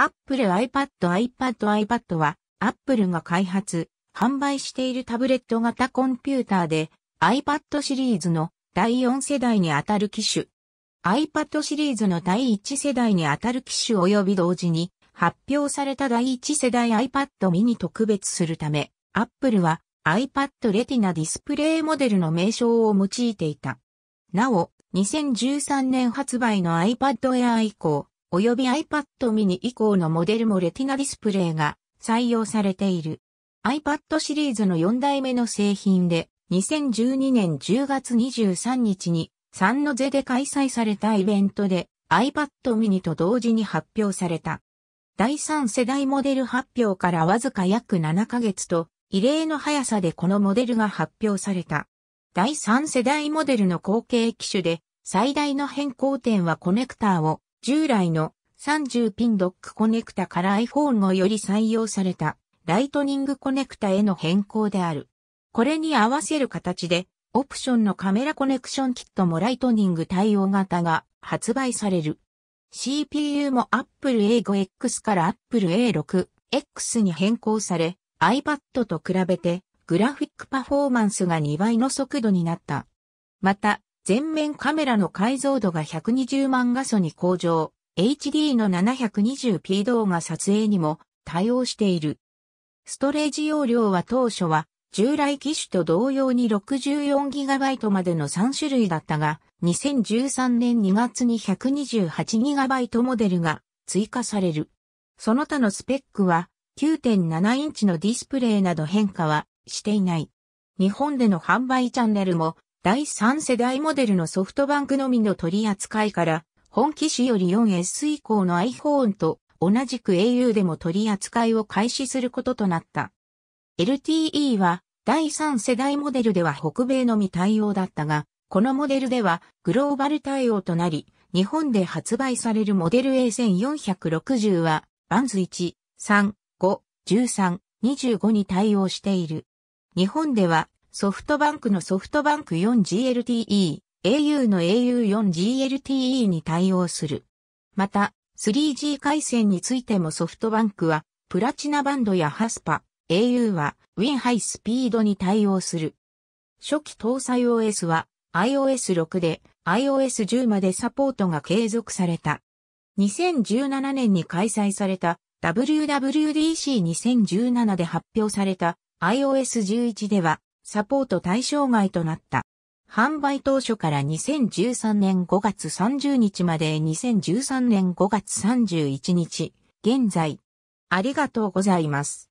Apple iPad iPad iPad は Apple が開発、販売しているタブレット型コンピューターで iPad シリーズの第4世代にあたる機種。iPad シリーズの第1世代にあたる機種及び同時に発表された第1世代 iPad mini に特別するため、Apple は iPad Retina ディスプレイモデルの名称を用いていた。なお、2013年発売の iPad Air 以降、及び iPad mini 以降のモデルもレティナディスプレイが採用されている。iPad シリーズの4代目の製品で、2012年10月23日に、3のノゼで開催されたイベントで iPad mini と同時に発表された。第3世代モデル発表からわずか約7ヶ月と、異例の速さでこのモデルが発表された。第3世代モデルの後継機種で、最大の変更点はコネクターを従来の30ピンドックコネクタから iPhone をより採用されたライトニングコネクタへの変更である。これに合わせる形でオプションのカメラコネクションキットもライトニング対応型が発売される。CPU も Apple A5X から Apple A6X に変更され、iPad と比べてグラフィックパフォーマンスが2倍の速度になった。また、全面カメラの解像度が120万画素に向上、HD の 720p 動画撮影にも対応している。ストレージ容量は当初は従来機種と同様に 64GB までの3種類だったが、2013年2月に 128GB モデルが追加される。その他のスペックは9.7インチのディスプレイなど変化はしていない。日本での販売チャンネルも第3世代モデルのソフトバンクのみの取り扱いから、本機種より 4S 以降の iPhone と同じく au でも取り扱いを開始することとなった。LTE は第3世代モデルでは北米のみ対応だったが、このモデルではグローバル対応となり、日本で発売されるモデル A1460 は、バンズ1、3、5、13、25に対応している。日本ではソフトバンクのソフトバンク 4GLTE、au の au4GLTE に対応する。また、3G 回線についてもソフトバンクは、プラチナバンドやハスパ、au は、ウィンハイスピードに対応する。初期搭載 OS は、iOS6 で iOS10 までサポートが継続された。2017年に開催された WWDC2017 で発表された iOS11 ではサポート対象外となった。販売当初から2013年5月30日まで2013年5月31日、現在。ありがとうございます。